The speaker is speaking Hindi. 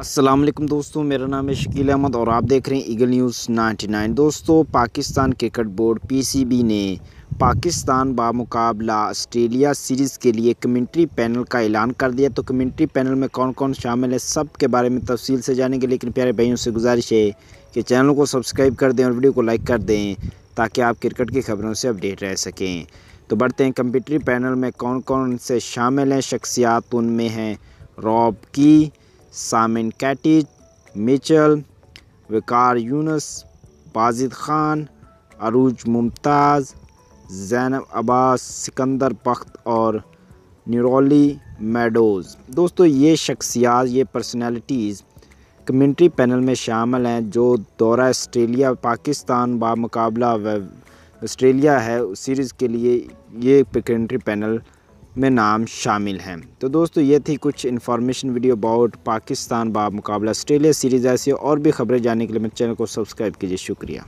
असलम दोस्तों मेरा नाम है शकील अहमद और आप देख रहे हैं ईगल न्यूज़ 99 दोस्तों पाकिस्तान क्रिकेट बोर्ड पीसीबी ने पाकिस्तान बामुकाबला ऑस्ट्रेलिया सीरीज़ के लिए कमेंट्री पैनल का ऐलान कर दिया तो कमेंट्री पैनल में कौन कौन शामिल है सब के बारे में तफसील से जानेंगे लेकिन प्यारे भाइयों से गुजारिश है कि चैनल को सब्सक्राइब कर दें और वीडियो को लाइक कर दें ताकि आप क्रिकेट की खबरों से अपडेट रह सकें तो बढ़ते हैं कम्पिटरी पैनल में कौन कौन से शामिल हैं शख्सियात उनमें हैं Rob Key Simon Katich Mitchell Waqar Younis Bazid Khan Arooj Mumtaz Zainab Abbas Sikander Bakht और निरोली मेडोज़ दोस्तों ये शख्सियात ये पर्सनैलिटीज़ कम्युनिटी पैनल में शामिल हैं जो दौरा आस्ट्रेलिया पाकिस्तान बामकबला आस्ट्रेलिया है सीरीज़ के लिए ये कम्युनिटी पैनल में नाम शामिल हैं तो दोस्तों ये थी कुछ इन्फॉर्मेशन वीडियो अबाउट पाकिस्तान बाब मुकाबला ऑस्ट्रेलिया सीरीज़ ऐसी और भी खबरें जानने के लिए मेरे चैनल को सब्सक्राइब कीजिए शुक्रिया